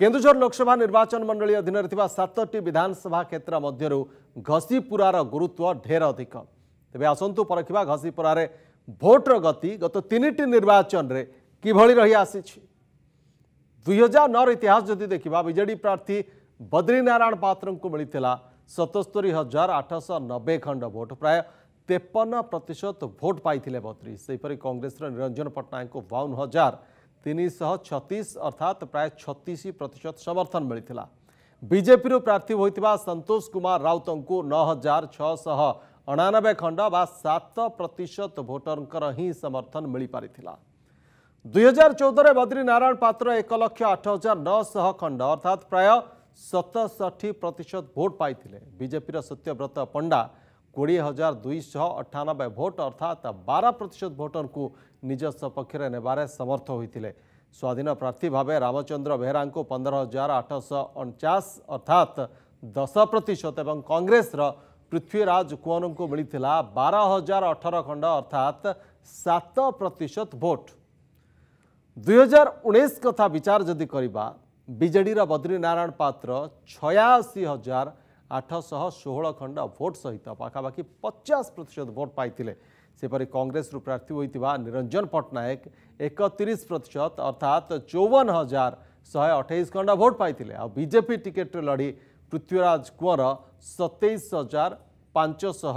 କେନ୍ଦୁଝର ଲୋକସଭା ନିର୍ବାଚନ ମଣ୍ଡଳୀ ଅଧୀନରେ ଥିବା ସାତଟି ବିଧାନସଭା କ୍ଷେତ୍ର ମଧ୍ୟରୁ ଘଷିପୁରାର ଗୁରୁତ୍ୱ ଢେର ଅଧିକ ତେବେ ଆସନ୍ତୁ ପରଖିବା ଘଷିପୁରାରେ ଭୋଟ୍ର ଗତି ଗତ ତିନିଟି ନିର୍ବାଚନରେ କିଭଳି ରହି ଆସିଛି ଦୁଇହଜାର ନଅର ଇତିହାସ ଯଦି ଦେଖିବା ବିଜେଡି ପ୍ରାର୍ଥୀ ବଦ୍ରିନାରାୟଣ ପାତ୍ରଙ୍କୁ ମିଳିଥିଲା ସତସ୍ତରୀ ହଜାର ଆଠଶହ ନବେ ଖଣ୍ଡ ଭୋଟ୍ ପ୍ରାୟ ତେପନ ପ୍ରତିଶତ ଭୋଟ୍ ପାଇଥିଲେ ବଦ୍ରି ସେହିପରି କଂଗ୍ରେସର ନିରଞ୍ଜନ ପଟ୍ଟନାୟକଙ୍କୁ ବାଉନ ହଜାର तीन शह छतीस अर्थात प्राय छतीस प्रतिशत समर्थन मिलता बीजेपी प्रार्थी होता संतोष कुमार राउत को नौ हजार छः अणानबे खंड बात प्रतिशत भोटर ही समर्थन मिल पार दुई हजार चौदह बद्रीनारायण पात्र एक लक्ष आठ हजार नौश खंड अर्थात प्राय सतसठी प्रतिशत भोट पाई बीजेपी सत्यव्रत पंडा कोड़े हजार दुईश अठानबे भोट अर्थात बारह प्रतिशत भोटर को निज सपक्ष समर्थ होते स्वाधीन प्रार्थी भाव रामचंद्र बेहरा को पंद्रह हजार आठश अणचाश अर्थात दस प्रतिशत और कंग्रेस पृथ्वीराज कुंवर को मिलता बार हजार अठर खंड अर्थात सात प्रतिशत भोट दुईार उन्नीस कथा विचार जदि करवा विजेडर बद्रीनारायण पात्र छयाशी हजार ଆଠଶହ ଷୋହଳ ଖଣ୍ଡ ଭୋଟ୍ ସହିତ ପାଖାପାଖି ପଚାଶ ପ୍ରତିଶତ ଭୋଟ୍ ପାଇଥିଲେ ସେପରି କଂଗ୍ରେସରୁ ପ୍ରାର୍ଥୀ ହୋଇଥିବା ନିରଞ୍ଜନ ପଟ୍ଟନାୟକ ଏକତିରିଶ ପ୍ରତିଶତ ଅର୍ଥାତ୍ ଚଉବନ ହଜାର ଶହେ ଅଠେଇଶ ଖଣ୍ଡ ଭୋଟ୍ ପାଇଥିଲେ ଆଉ ବିଜେପି ଟିକେଟ୍ରେ ଲଢ଼ି ପୃଥ୍ୱୀରାଜ କୁଅଁର ସତେଇଶ ହଜାର ପାଞ୍ଚଶହ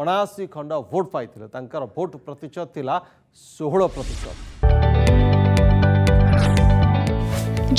ଅଣାଅଶୀ ଖଣ୍ଡ ଭୋଟ୍ ପାଇଥିଲେ ତାଙ୍କର ଭୋଟ୍ ପ୍ରତିଶତ ଥିଲା ଷୋହଳ ପ୍ରତିଶତ